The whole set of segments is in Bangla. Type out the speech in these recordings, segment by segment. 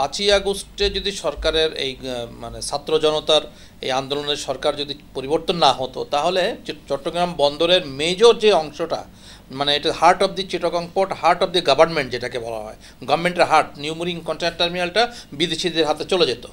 পাঁচই আগস্টে যদি সরকারের এই মানে ছাত্র জনতার এই আন্দোলনের সরকার যদি পরিবর্তন না হতো তাহলে চট্টগ্রাম বন্দরের মেজর যে অংশটা মানে এটা heart of the Chittagong port heart of the government যেটাকে বলা হয় গভর্নমেন্টের হার্ট নিউ মুরিং কন্ট্রাক্ট টার্মিনালটা বিদেশিদের হাতে চলে যেত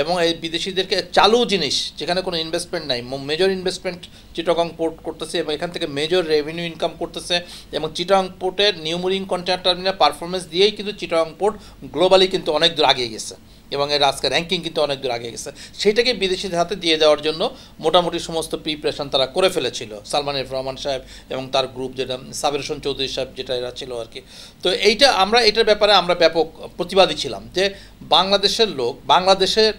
এবং এই বিদেশিদেরকে চালু জিনিস যেখানে কোনো ইনভেস্টমেন্ট নাই মেজর ইনভেস্টমেন্ট চিটাগং পোর্ট করতেছে এবং এখান থেকে মেজর রেভিনিউ ইনকাম করতেছে এবং চিটাগং পোর্টের নিউমুরিং কন্টেন্ট টার্মিনাল পারফরমেন্স দিয়েই কিন্তু চিটাগং পোর্ট গ্লোবালি কিন্তু অনেক দূর আগিয়ে গেছে এবং এর আজকে র্যাঙ্কিং কিন্তু অনেক দূর আগে গেছে সেইটাকে বিদেশিদের হাতে দিয়ে দেওয়ার জন্য মোটামুটি সমস্ত প্রিপারেশন তারা করে ফেলেছিল সালমান রহমান সাহেব এবং তার গ্রুপ যেটা সাবের চৌধুরী সাহেব যেটা এরা ছিল আর কি তো এইটা আমরা এটার ব্যাপারে আমরা ব্যাপক প্রতিবাদী ছিলাম যে বাংলাদেশের লোক বাংলাদেশের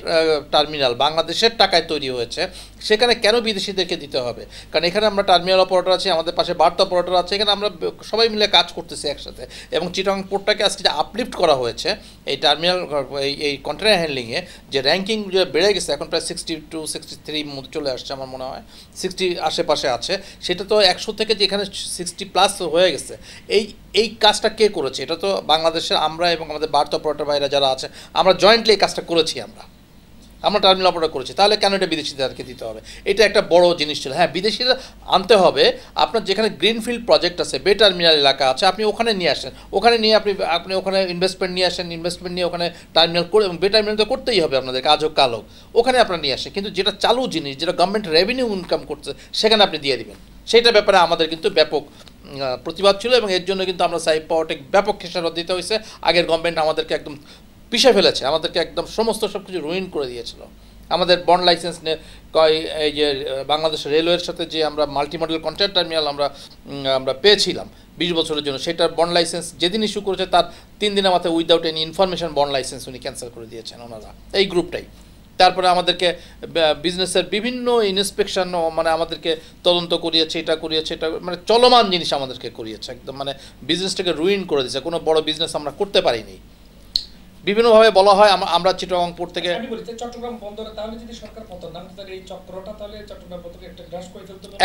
টার্মিনাল বাংলাদেশের টাকায় তৈরি হয়েছে সেখানে কেন বিদেশিদেরকে দিতে হবে কারণ এখানে আমরা টার্মিনাল অপারেটর আছে আমাদের পাশে বার্তা অপারেটর আছে এখানে আমরা সবাই মিলে কাজ করতেছি একসাথে এবং চিটং পোর্টটাকে আজকে যে আপলিফট করা হয়েছে এই টার্মিনাল এই এই কন্টেনার হ্যান্ডলিংয়ে যে র্যাঙ্কিং যে বেড়ে গেছে এখন প্রায় সিক্সটি টু সিক্সটি থ্রি মধ্যে চলে আসছে আমার মনে হয় সিক্সটি আশেপাশে আছে সেটা তো একশো থেকে যেখানে সিক্সটি প্লাস হয়ে গেছে এই এই কাজটা কে করেছে এটা তো বাংলাদেশের আমরা এবং আমাদের বার্তা অপারেটর ভাইরা যারা আছে আমরা জয়েন্টলি এই কাজটা করেছি আমরা আমরা টার্মিনাল অপারেটর করেছি তাহলে কেন এটা বিদেশিদেরকে দিতে হবে এটা একটা বড় জিনিস ছিল হ্যাঁ বিদেশিরা আনতে হবে আপনার যেখানে গ্রিনফিল্ড প্রজেক্ট আছে বে টার্মিনাল এলাকা আছে আপনি ওখানে নিয়ে আসেন ওখানে নিয়ে আপনি আপনি ওখানে ইনভেস্টমেন্ট নিয়ে আসেন ইনভেস্টমেন্ট নিয়ে ওখানে টার্মিনাল করে বে টার্মিনাল তো করতেই হবে আপনাদের কাজ হোক কাল হোক ওখানে আপনারা নিয়ে আসেন কিন্তু যেটা চালু জিনিস যেটা গভর্নমেন্ট রেভিনিউ ইনকাম করছে সেখানে আপনি দিয়ে দেবেন সেইটা ব্যাপারে আমাদের কিন্তু ব্যাপক প্রতিবাদ ছিল এবং এর জন্য কিন্তু আমরা সাইব পাওয়ারটেক ব্যাপক খেসারত দিতে হয়েছে আগের গভর্নমেন্ট আমাদেরকে একদম পিষে ফেলেছে আমাদেরকে একদম সমস্ত সব কিছু রুইন করে দিয়েছিল আমাদের বন্ড লাইসেন্স নিয়ে কয় এই যে বাংলাদেশ রেলওয়ের সাথে যে আমরা মাল্টি মডেল কন্ট্রাক্ট টার্মিনাল আমরা আমরা পেয়েছিলাম বিশ বছরের জন্য সেটার বন্ড লাইসেন্স যেদিন ইস্যু করেছে তার তিন দিনের মাথায় without any information bond license উনি ক্যান্সেল করে দিয়েছেন ওনারা এই গ্রুপটাই তারপরে আমাদেরকে বিজনেসের বিভিন্ন ইন্সপেকশন মানে আমাদেরকে তদন্ত করিয়েছে এটা করিয়েছে এটা মানে চলমান জিনিস আমাদেরকে করিয়েছে একদম মানে বিজনেসটাকে রুইন করে দিয়েছে কোনো বড় বিজনেস আমরা করতে পারিনি বিভিন্নভাবে বলা হয় আমরা চিটাগং থেকে চট্টগ্রাম বন্দরকে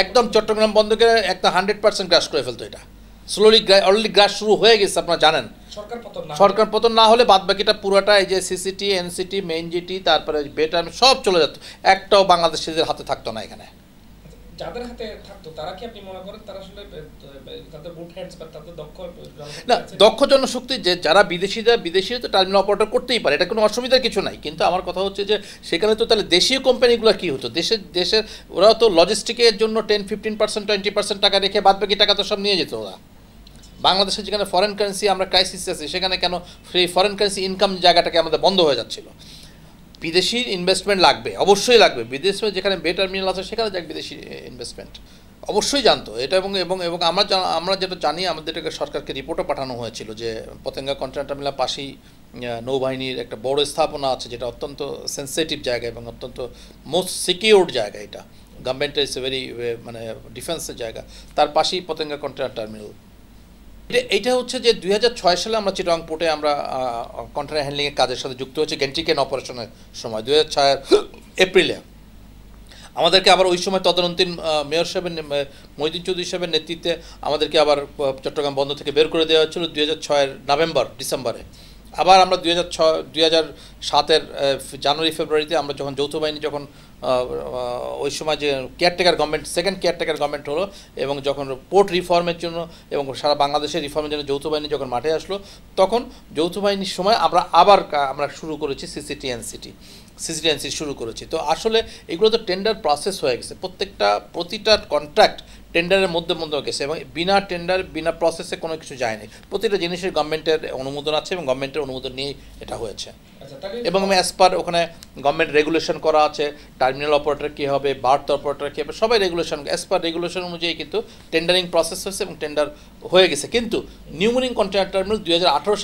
একদম চট্টগ্রাম বন্দরকে একটা হান্ড্রেড পার্সেন্ট গ্রাস করে ফেলতো এটা স্লোলি অলরেডি গ্রাস শুরু হয়ে গেছে আপনারা জানেন সরকার পতন না হলে বাদ বাকিটা পুরোটা এই যে সিসিটি এনসিটি মেইন জিটি তারপরে বেটার সব চলে যেত একটাও বাংলাদেশিদের হাতে থাকতো না এখানে যাদের হাতে থাকতো তারা কি আপনি মনে করেন তারা আসলে তাদের বুট হ্যান্ডস বা তাদের দক্ষ না দক্ষ জনশক্তি যে যারা বিদেশিরা বিদেশিরা তো টার্মিনাল অপারেটর করতেই পারে এটা কোনো অসুবিধার কিছু নাই কিন্তু আমার কথা হচ্ছে যে সেখানে তো তাহলে দেশীয় কোম্পানিগুলো কী হতো দেশের দেশের ওরা তো লজিস্টিকের জন্য ten fifteen percent twenty percent টাকা রেখে বাদ বাকি টাকা তো সব নিয়ে যেত ওরা বাংলাদেশের যেখানে ফরেন কারেন্সি আমরা ক্রাইসিস আছে সেখানে কেন সেই ফরেন কারেন্সি ইনকাম জায়গাটাকে আমাদের বন্ধ হয়ে যাচ্ছিলো বিদেশি ইনভেস্টমেন্ট লাগবে অবশ্যই লাগবে বিদেশ যেখানে বে টার্মিনাল আছে সেখানে যাক বিদেশি ইনভেস্টমেন্ট অবশ্যই জানতো এটা এবং এবং এবং আমরা আমরা যেটা জানি আমাদের সরকারকে রিপোর্টও পাঠানো হয়েছিল যে পতেঙ্গা কন্টেন্ট টার্মিনাল পাশেই নৌবাহিনীর একটা বড় স্থাপনা আছে যেটা অত্যন্ত সেন্সিটিভ জায়গা এবং অত্যন্ত মোস্ট সিকিউরড জায়গা এটা গভর্নমেন্টের এ ভেরি মানে ডিফেন্সের জায়গা তার পাশেই পতেঙ্গা কন্টেন্ট টার্মিনাল এটা হচ্ছে যে দুই সালে আমরা চিটাং পোর্টে আমরা কন্টেনার হ্যান্ডলিংয়ের কাজের সাথে যুক্ত হচ্ছে গেন্টিকেন অপারেশনের সময় দুই এপ্রিলে আমাদেরকে আবার ওই সময় তদানন্তীন মেয়র সাহেবের মহিদিন চৌধুরী সাহেবের নেতৃত্বে আমাদেরকে আবার চট্টগ্রাম বন্ধ থেকে বের করে দেওয়া হয়েছিল দুই হাজার নভেম্বর ডিসেম্বরে আবার আমরা দুই হাজার ছয় দুই হাজার সাতের জানুয়ারি ফেব্রুয়ারিতে আমরা যখন যৌথ বাহিনী যখন ওই সময় যে caretaker government second caretaker government হলো এবং যখন পোর্ট রিফর্মের জন্য এবং সারা বাংলাদেশের রিফর্মের জন্য যৌথ বাহিনী যখন মাঠে আসলো তখন যৌথ বাহিনীর সময় আমরা আবার আমরা শুরু করেছি সিসিটিএনসিটি সিসিটিএনসি শুরু করেছি তো আসলে এগুলো তো টেন্ডার প্রসেস হয়ে গেছে প্রত্যেকটা প্রতিটা কন্ট্রাক্ট টেন্ডারের মধ্যে মধ্যে গেছে এবং বিনা টেন্ডার বিনা প্রসেসে কোনো কিছু যায়নি প্রতিটা জিনিসের গভর্নমেন্টের অনুমোদন আছে এবং গভর্নমেন্টের অনুমোদন নিয়েই এটা হয়েছে আচ্ছা, এবং অ্যাজ পার ওখানে গভর্নমেন্ট রেগুলেশন করা আছে টার্মিনাল অপারেটর কী হবে বার্থ অপারেটর কী হবে সবাই রেগুলেশন অ্যাজ পার রেগুলেশন অনুযায়ী কিন্তু টেন্ডারিং প্রসেস হয়েছে এবং টেন্ডার হয়ে গেছে কিন্তু নিউমোনিং কন্টেনার টার্মিনাল দুই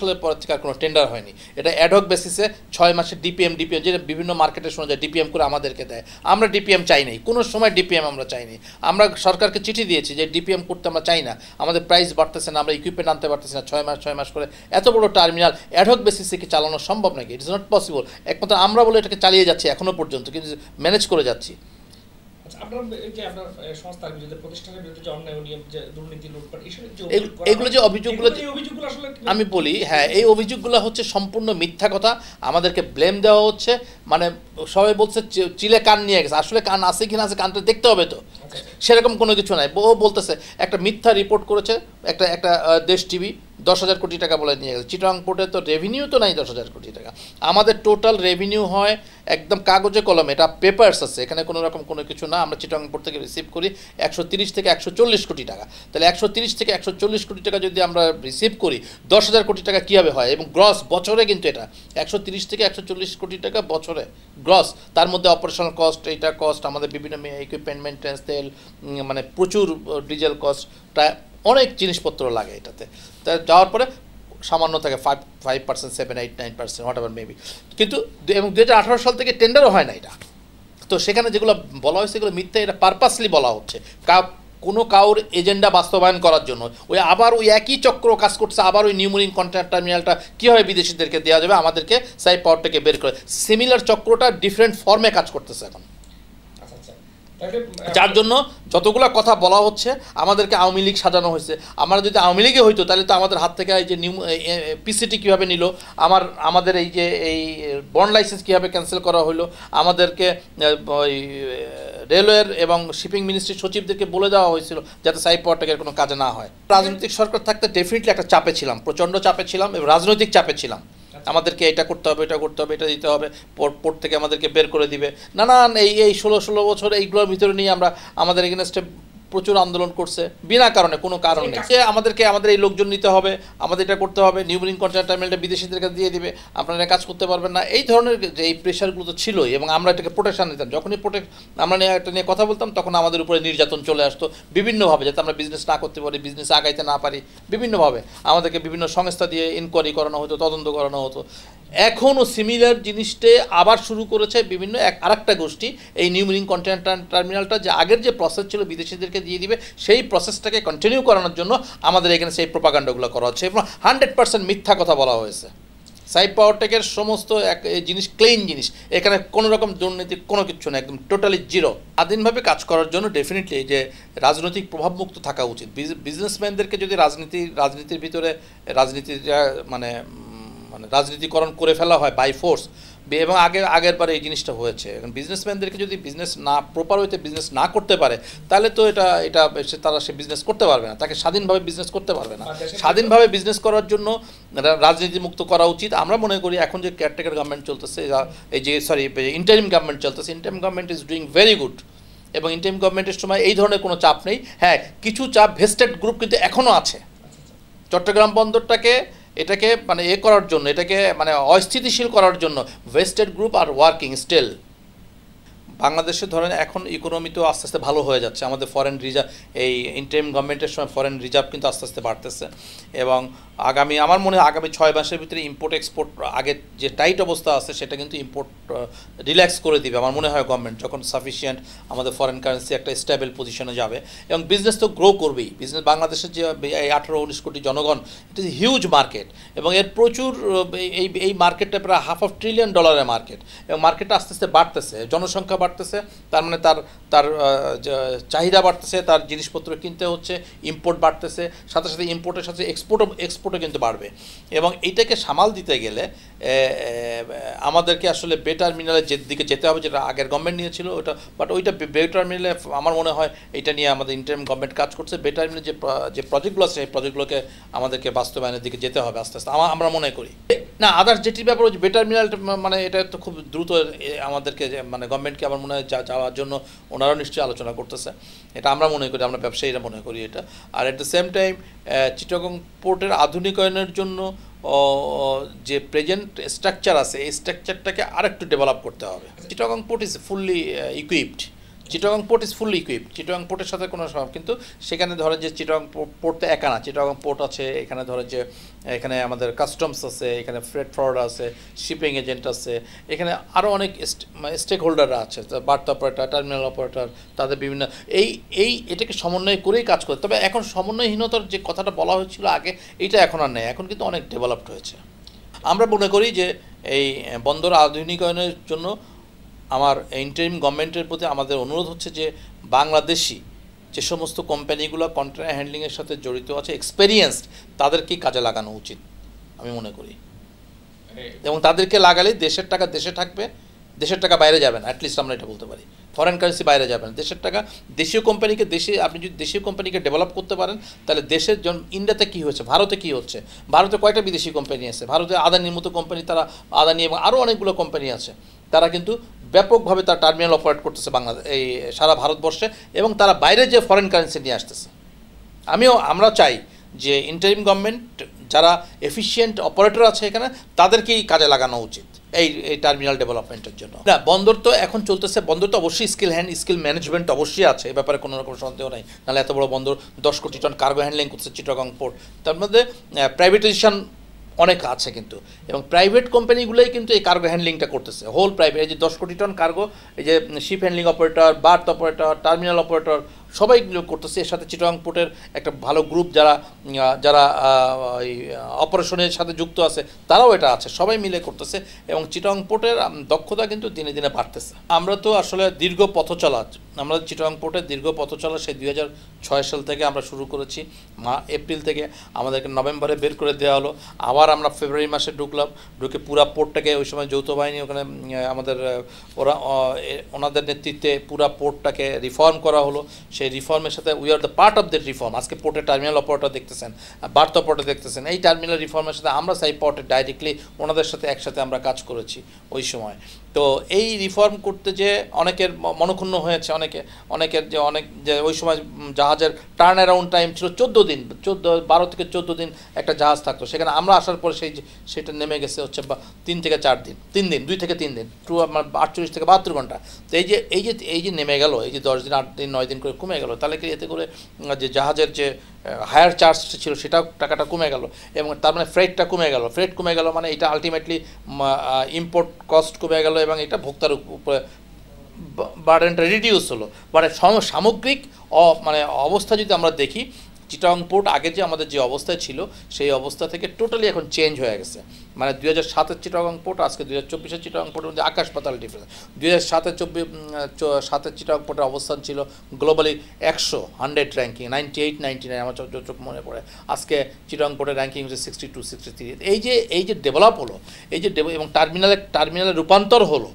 সালের পর থেকে আর কোনো টেন্ডার হয়নি এটা অ্যাডহক বেসিসে ছয় মাসে ডিপিএম ডিপিএম যেটা বিভিন্ন মার্কেটে শোনা যায় ডিপিএম করে আমাদেরকে দেয় আমরা ডিপিএম চাই নাই কোনো সময় ডিপিএম আমরা চাইনি আমরা সরকারকে চিঠি দিয়েছি যে ডিপিএম করতে আমরা চাই না আমাদের প্রাইস বাড়তেছে না আমরা ইকুইপমেন্ট আনতে পারতেছি না ছয় মাস ছয় মাস করে এত বড় টার্মিনাল অ্যাডহক বেসিসে কি চালানো সম্ভব নাকি ইটস নট পসিবল একমাত্র আমরা বলে এটাকে চালিয়ে যাচ্ছি এখনো পর্যন্ত কিন্তু ম্যানেজ করে যাচ্ছি এগুলো যে অভিযোগগুলো আমি বলি হ্যাঁ এই অভিযোগগুলো হচ্ছে সম্পূর্ণ মিথ্যা কথা আমাদেরকে ব্লেম দেওয়া হচ্ছে মানে সবাই বলছে চিলে কান নিয়ে গেছে আসলে কান আছে কি না আছে কানটা দেখতে হবে তো সেরকম কোনো কিছু নাই বহু বলতেছে একটা মিথ্যা রিপোর্ট করেছে একটা একটা দেশ টিভি দশ হাজার কোটি টাকা বলে নিয়ে গেছে চিটাং পোর্টে তো রেভিনিউ তো নাই দশ হাজার কোটি টাকা আমাদের টোটাল রেভিনিউ হয় একদম কাগজে কলমে এটা পেপার্স আছে এখানে কোনো রকম কোনো কিছু না আমরা চিটাং পোর্ট থেকে রিসিভ করি একশো তিরিশ থেকে একশো চল্লিশ কোটি টাকা তাহলে একশো তিরিশ থেকে একশো চল্লিশ কোটি টাকা যদি আমরা রিসিভ করি দশ হাজার কোটি টাকা কীভাবে হয় এবং গ্রস বছরে কিন্তু এটা একশো তিরিশ থেকে একশো চল্লিশ কোটি টাকা বছরে গ্রস তার মধ্যে অপারেশনাল কস্ট এটা কস্ট আমাদের বিভিন্ন ইকুইপমেন্ট মেন্টেন্স তেল মানে প্রচুর ডিজেল কস্ট প্রায় অনেক জিনিসপত্র লাগে এটাতে তা যাওয়ার পরে সামান্য থাকে five five percent seven eight nine percent whatever maybe কিন্তু এবং দু সাল থেকে টেন্ডারও হয় না এটা তো সেখানে যেগুলো বলা হয়েছে সেগুলো মিথ্যা এটা পারপাসলি বলা হচ্ছে কোনো কাউর এজেন্ডা বাস্তবায়ন করার জন্য ওই আবার ওই একই চক্র কাজ করছে আবার ওই নিউমোনিং কন্ট্রাক্ট টার্মিনালটা কীভাবে বিদেশিদেরকে দেওয়া যাবে আমাদেরকে সাই পাওয়ারটাকে বের করে সিমিলার চক্রটা ডিফারেন্ট ফর্মে কাজ করতেছে এখন আচ্ছা, আচ্ছা। যার জন্য যতগুলো কথা বলা হচ্ছে আমাদেরকে আওয়ামী লীগ সাজানো হয়েছে আমরা যদি আওয়ামী লীগে হইতো তাহলে তো আমাদের হাত থেকে এই যে নিউ পিসিটি কীভাবে নিল আমার আমাদের এই যে এই বন্ড লাইসেন্স কীভাবে ক্যান্সেল করা হলো আমাদেরকে ওই রেলওয়ের এবং শিপিং মিনিস্ট্রির সচিবদেরকে বলে দেওয়া হয়েছিল যাতে সাইড পাওয়ার কোনো কাজে না হয় রাজনৈতিক সরকার থাকতে ডেফিনেটলি একটা চাপে ছিলাম প্রচণ্ড চাপে ছিলাম এবং রাজনৈতিক চাপে ছিলাম আমাদেরকে এটা করতে হবে এটা করতে হবে এটা দিতে হবে পোর্ট থেকে আমাদেরকে বের করে দিবে নানান এই এই ষোলো ষোলো বছর এইগুলোর ভিতরে নিয়ে আমরা আমাদের এগেনস্টে প্রচুর আন্দোলন করছে বিনা কারণে কোনো কারণ নেই যে আমাদেরকে আমাদের এই লোকজন নিতে হবে আমাদের এটা করতে হবে নিউ বিলিং কন্ট্রাক্ট বিদেশিদের কাছে দিয়ে দিবে আপনারা কাজ করতে পারবেন না এই ধরনের যে এই প্রেশারগুলো তো ছিলই এবং আমরা এটাকে প্রোটেকশান নিতাম যখনই প্রোটেক্ট আমরা নিয়ে একটা নিয়ে কথা বলতাম তখন আমাদের উপরে নির্যাতন চলে আসতো বিভিন্নভাবে যাতে আমরা বিজনেস না করতে পারি বিজনেস আগাইতে না পারি বিভিন্নভাবে আমাদেরকে বিভিন্ন সংস্থা দিয়ে ইনকোয়ারি করানো হতো তদন্ত করানো হতো এখনও সিমিলার জিনিসটে আবার শুরু করেছে বিভিন্ন এক আরেকটা গোষ্ঠী এই নিউ মিলিং কন্টেনার টার্মিনালটা যে আগের যে প্রসেস ছিল বিদেশিদেরকে দিয়ে দিবে সেই প্রসেসটাকে কন্টিনিউ করানোর জন্য আমাদের এখানে সেই প্রপাগান্ডাগুলো করা হচ্ছে এবং হান্ড্রেড পার্সেন্ট মিথ্যা কথা বলা হয়েছে সাই পাওয়ারটেকের সমস্ত এক জিনিস ক্লিন জিনিস এখানে কোনো রকম দুর্নীতির কোনো কিছু না একদম টোটালি জিরো স্বাধীনভাবে কাজ করার জন্য ডেফিনেটলি যে রাজনৈতিক প্রভাবমুক্ত থাকা উচিত বিজনেসম্যানদেরকে যদি রাজনীতি রাজনীতির ভিতরে রাজনীতিটা মানে মানে রাজনীতিকরণ করে ফেলা হয় বাই ফোর্স এবং আগে আগের বারে এই জিনিসটা হয়েছে বিজনেসম্যানদেরকে যদি বিজনেস না প্রপার ওয়েতে বিজনেস না করতে পারে তাহলে তো এটা এটা সে তারা সে বিজনেস করতে পারবে না তাকে স্বাধীনভাবে বিজনেস করতে পারবে না স্বাধীনভাবে বিজনেস করার জন্য রাজনীতি মুক্ত করা উচিত আমরা মনে করি এখন যে কেয়ারটেকার গভর্নমেন্ট চলতেছে এই যে সরি ইন্টারিম গভর্নমেন্ট চলতেছে interim government is doing very good এবং ইন্টারিম গভর্নমেন্টের সময় এই ধরনের কোনো চাপ নেই হ্যাঁ কিছু চাপ ভেস্টেড গ্রুপ কিন্তু এখনও আছে আচ্ছা, আচ্ছা। চট্টগ্রাম বন্দরটাকে এটাকে মানে এ করার জন্য এটাকে মানে অস্থিতিশীল করার জন্য ওয়েস্টেড গ্রুপ আর ওয়ার্কিং স্টিল বাংলাদেশে ধরেন এখন ইকোনমি তো আস্তে আস্তে ভালো হয়ে যাচ্ছে আমাদের ফরেন রিজার্ভ এই ইন্টারিম গভর্নমেন্টের সময় ফরেন রিজার্ভ কিন্তু আস্তে আস্তে বাড়তেছে এবং আগামী আমার মনে হয় আগামী ছয় মাসের ভিতরে ইম্পোর্ট এক্সপোর্ট আগে যে টাইট অবস্থা আছে সেটা কিন্তু ইম্পোর্ট রিল্যাক্স করে দিবে আমার মনে হয় গভর্নমেন্ট যখন সাফিসিয়েন্ট আমাদের ফরেন কারেন্সি একটা স্টেবল পজিশনে যাবে এবং বিজনেস তো গ্রো করবেই বিজনেস বাংলাদেশের যে এই আঠারো উনিশ কোটি জনগণ ইট ইজ হিউজ মার্কেট এবং এর প্রচুর এই এই মার্কেটটা প্রায় হাফ অফ ট্রিলিয়ন ডলারের মার্কেট এবং মার্কেটটা আস্তে আস্তে বাড়তেছে জনসংখ্যা বাড়তেছে তার মানে তার তার চাহিদা বাড়তেছে তার জিনিসপত্র কিনতে হচ্ছে ইম্পোর্ট বাড়তেছে সাথে সাথে ইম্পোর্টের সাথে এক্সপোর্টও এক্সপোর্টও কিন্তু বাড়বে এবং এইটাকে সামাল দিতে গেলে আমাদেরকে আসলে বেটার মিনারের যে দিকে যেতে হবে যেটা আগের গভর্নমেন্ট নিয়েছিল ওটা বাট ওইটা বেটার মিনারে আমার মনে হয় এটা নিয়ে আমাদের ইন্টারিম গভর্নমেন্ট কাজ করছে বেটার মিনার যে যে প্রজেক্টগুলো আছে সেই প্রজেক্টগুলোকে আমাদেরকে বাস্তবায়নের দিকে যেতে হবে আস্তে আস্তে আমরা মনে করি না আদার্স যেটির ব্যাপার হচ্ছে বেটার মিনাল মানে এটা তো খুব দ্রুত আমাদেরকে মানে গভর্নমেন্টকে আমার মনে হয় যাওয়ার জন্য ওনারাও নিশ্চয়ই আলোচনা করতেছে এটা আমরা মনে করি আমরা ব্যবসায়ীরা মনে করি এটা আর at the same time Chittagong পোর্টের আধুনিকায়নের জন্য যে প্রেজেন্ট স্ট্রাকচার আছে এই স্ট্রাকচারটাকে আরেকটু ডেভেলপ করতে হবে Chittagong port is fully equipped Chittagong port is fully equip Chittagong পোর্টের সাথে কোনো সম্ভব কিন্তু সেখানে ধরেন যে চিটগং পোর্টতে একা না চিটগং পোর্ট আছে এখানে ধরেন যে এখানে আমাদের কাস্টমস আছে এখানে ফ্রেড ফ্রড আছে শিপিং এজেন্ট আছে এখানে আরও অনেক স্টেক মানে হোল্ডাররা আছে বার্তা অপারেটার টার্মিনাল অপারেটার তাদের বিভিন্ন এই এই এটাকে সমন্বয় করেই কাজ করে তবে এখন সমন্বয়হীনতার যে কথাটা বলা হয়েছিল আগে এটা এখন আর নেই এখন কিন্তু অনেক ডেভেলপড হয়েছে আমরা মনে করি যে এই বন্দর আধুনিকায়নের জন্য আমার ইন্টারিম গভর্নমেন্টের প্রতি আমাদের অনুরোধ হচ্ছে যে বাংলাদেশি যে সমস্ত কোম্পানিগুলো কন্টেনার হ্যান্ডলিংয়ের সাথে জড়িত আছে এক্সপেরিয়েন্সড তাদেরকেই কাজে লাগানো উচিত আমি মনে করি এবং তাদেরকে লাগালে দেশের টাকা দেশে থাকবে দেশের টাকা বাইরে যাবে না অ্যাটলিস্ট আমরা এটা বলতে পারি ফরেন কারেন্সি বাইরে যাবে না দেশের টাকা দেশীয় কোম্পানিকে দেশে আপনি যদি দেশীয় কোম্পানিকে ডেভেলপ করতে পারেন তাহলে দেশের জন ইন্ডিয়াতে কী হচ্ছে ভারতে কী হচ্ছে ভারতে কয়টা বিদেশি কোম্পানি আছে ভারতে আদানির মতো কোম্পানি তারা আদানি এবং আরও অনেকগুলো কোম্পানি আছে তারা কিন্তু ব্যাপকভাবে তার টার্মিনাল অপারেট করতেছে বাংলাদেশ এই সারা ভারতবর্ষে এবং তারা বাইরে যে ফরেন কারেন্সি নিয়ে আসতেছে আমিও আমরা চাই যে ইন্টারিম গভর্নমেন্ট যারা এফিসিয়েন্ট অপারেটর আছে এখানে তাদেরকেই কাজে লাগানো উচিত এই এই টার্মিনাল ডেভেলপমেন্টের জন্য না বন্দর তো এখন চলতেছে বন্দর তো অবশ্যই স্কিল হ্যান্ড স্কিল ম্যানেজমেন্ট অবশ্যই আছে এ ব্যাপারে কোনো রকম সন্দেহ নাই নাহলে এত বড় বন্দর দশ কোটি টন কার্গো হ্যান্ডলিং করছে চিটাগং পোর্ট তার মধ্যে প্রাইভেটাইজেশন অনেক আছে কিন্তু এবং প্রাইভেট কোম্পানিগুলোই কিন্তু এই কার্গো হ্যান্ডলিংটা করতেছে হোল প্রাইভেট এই যে দশ কোটি টন কার্গো এই যে ship handling operator berth operator terminal operator সবাই করতেছে এর সাথে চিটং পোর্টের একটা ভালো গ্রুপ যারা যারা ওই অপারেশনের সাথে যুক্ত আছে তারাও এটা আছে সবাই মিলে করতেছে এবং চিটং পোর্টের দক্ষতা কিন্তু দিনে দিনে বাড়তেছে আমরা তো আসলে দীর্ঘ পথ চলা আমরা চিটাং পোর্টের দীর্ঘ পথ চলা সেই দুই সাল থেকে আমরা শুরু করেছি মা এপ্রিল থেকে আমাদেরকে নভেম্বরে বের করে দেওয়া হলো আবার আমরা ফেব্রুয়ারি মাসে ঢুকলাম ঢুকে পুরা পোর্টটাকে ওই সময় যৌথ বাহিনী ওখানে আমাদের ওরা ওনাদের নেতৃত্বে পুরা পোর্টটাকে রিফর্ম করা হলো সেই রিফর্মের সাথে we are the part of the reform আজকে পোর্টের টার্মিনাল অপারেটর দেখতেছেন বার্তা পোর্টে দেখতেছেন এই টার্মিনাল রিফর্মের সাথে আমরা সেই পোর্টে ডাইরেক্টলি ওনাদের সাথে একসাথে আমরা কাজ করেছি ওই সময় তো এই রিফর্ম করতে যে অনেকের মনক্ষুণ্ণ হয়েছে অনেকে অনেকের যে অনেক যে ওই সময় জাহাজের টার্ন অ্যারাউন্ড টাইম ছিল চোদ্দো দিন চোদ্দো বারো থেকে চোদ্দো দিন একটা জাহাজ থাকতো সেখানে আমরা আসার পর সেই সেটা নেমে গেছে হচ্ছে তিন থেকে চার দিন তিন দিন দুই থেকে তিন দিন টু আমার মানে আটচল্লিশ থেকে বাহাত্তর ঘন্টা তো এই যে এই যে এই যে নেমে গেল এই যে দশ দিন আট দিন নয় দিন করে কমে গেল তাহলে কি এতে করে যে জাহাজের যে হায়ার চার্জ ছিল সেটাও টাকাটা কমে গেল এবং তার মানে ফ্রেটটা কমে গেল ফ্রেট কমে গেল মানে এটা আলটিমেটলি ইম্পোর্ট কস্ট কমে গেল এবং এটা ভোক্তার উপরে বার্ডেনটা রিডিউস হলো বাট সামগ্রিক মানে অবস্থা যদি আমরা দেখি চিটং পোর্ট আগে যে আমাদের যে অবস্থায় ছিল সেই অবস্থা থেকে টোটালি এখন চেঞ্জ হয়ে গেছে মানে দুই হাজার সাতের চিটং পোর্ট আজকে দুই হাজার চব্বিশের চিটং পোর্টের মধ্যে আকাশ পাতাল ডিফারেন্স দুই হাজার সাতের চব্বিশ সাতের চিটং পোর্টের অবস্থান ছিল গ্লোবালি একশো hundred ranking ninety eight ninety nine আমার চোখ মনে পড়ে আজকে চিটং পোর্টের র্যাঙ্কিং হচ্ছে সিক্সটি টু সিক্সটি থ্রি এই যে এই যে ডেভেলপ হলো এই যে এবং টার্মিনালে টার্মিনালে রূপান্তর হলো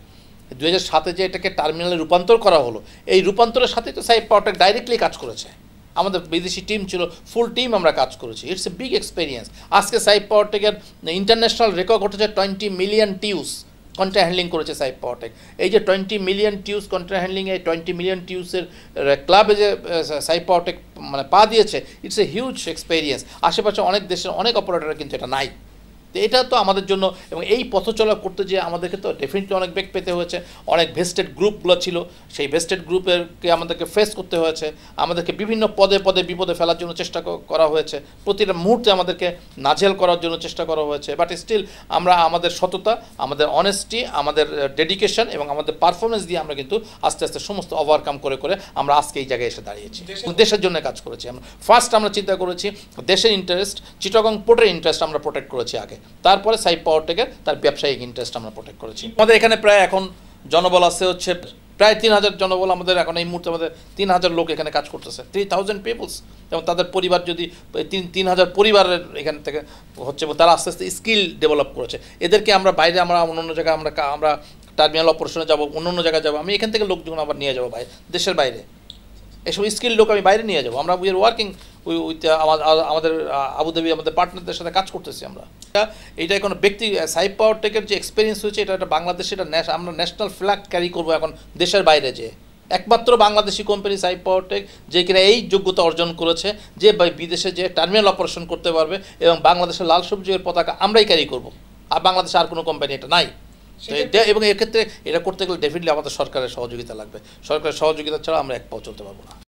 দু হাজার সাতে যে এটাকে টার্মিনালে রূপান্তর করা হলো এই রূপান্তরের সাথে তো সাইব পাওয়ারটা ডাইরেক্টলি কাজ করেছে আমাদের বিদেশি টিম ছিল ফুল টিম আমরা কাজ করেছি ইটস এ বিগ এক্সপিরিয়েন্স আজকে সাইব পাওয়ারটেকের ইন্টারন্যাশনাল রেকর্ড ঘটেছে twenty million TEUs content handling করেছে সাইব পাওয়ারটেক এই যে twenty million TEUs content handling এই টোয়েন্টি মিলিয়ন টিউসের ক্লাবে যে সাইব পাওয়ারটেক মানে পা দিয়েছে ইটস এ হিউজ এক্সপিরিয়েন্স আশেপাশে অনেক দেশের অনেক অপারেটরের কিন্তু এটা নাই তো এটা তো আমাদের জন্য এবং এই পথ চলা করতে যে আমাদেরকে তো ডেফিনেটলি অনেক বেগ পেতে হয়েছে অনেক ভেস্টেড গ্রুপগুলো ছিল সেই ভেস্টেড গ্রুপেরকে আমাদেরকে ফেস করতে হয়েছে আমাদেরকে বিভিন্ন পদে পদে বিপদে ফেলার জন্য চেষ্টা করা হয়েছে প্রতিটা মুহূর্তে আমাদেরকে নাজেল করার জন্য চেষ্টা করা হয়েছে বাট স্টিল আমরা আমাদের সততা আমাদের অনেস্টি আমাদের ডেডিকেশন এবং আমাদের পারফরমেন্স দিয়ে আমরা কিন্তু আস্তে আস্তে সমস্ত ওভারকাম করে করে আমরা আজকে এই জায়গায় এসে দাঁড়িয়েছি দেশের জন্য কাজ করেছি আমরা ফার্স্ট আমরা চিন্তা করেছি দেশের ইন্টারেস্ট চিটাগং পোর্টের ইন্টারেস্ট আমরা প্রোটেক্ট করেছি আগে তারপরে পাওয়ার টেকে তার ব্যবসায়িক ইন্টারেস্ট আমরা প্রোটেক্ট করেছি আমাদের এখানে প্রায় এখন জনবল আছে হচ্ছে প্রায় তিন হাজার জনবল আমাদের এখন এই মুহূর্তে আমাদের তিন হাজার লোক এখানে কাজ করতেছে থ্রি থাউজেন্ড পিপলস এবং তাদের পরিবার যদি তিন তিন হাজার পরিবারের এখান থেকে হচ্ছে তারা আস্তে আস্তে স্কিল ডেভেলপ করেছে এদেরকে আমরা বাইরে আমরা অন্য অন্য জায়গায় আমরা আমরা টার্মিনাল অপারেশনে যাবো অন্য অন্য জায়গায় যাবো আমি এখান থেকে লোকজন আবার নিয়ে যাবো বাইরে দেশের বাইরে এসব স্কিল লোক আমি বাইরে নিয়ে যাবো আমরা উই আর ওয়ার্কিং উইথ আমাদের আবুধাবি আমাদের পার্টনারদের সাথে কাজ করতেছি আমরা এটা কোনো ব্যক্তি সাইব পাওয়ার টেকের যে এক্সপিরিয়েন্স হয়েছে এটা একটা বাংলাদেশে এটা আমরা ন্যাশনাল ফ্ল্যাগ ক্যারি করবো এখন দেশের বাইরে যেয়ে একমাত্র বাংলাদেশি কোম্পানি সাইব পাওয়ারটেক যে কিনা এই যোগ্যতা অর্জন করেছে যে বিদেশে যে টার্মিনাল অপারেশন করতে পারবে এবং বাংলাদেশের লাল সবজির পতাকা আমরাই ক্যারি করব আর বাংলাদেশে আর কোনো কোম্পানি এটা নাই এবং এক্ষেত্রে এটা করতে গেলে ডেফিনেটলি আমাদের সরকারের সহযোগিতা লাগবে সরকারের সহযোগিতা ছাড়া আমরা এক পাও চলতে পারবো না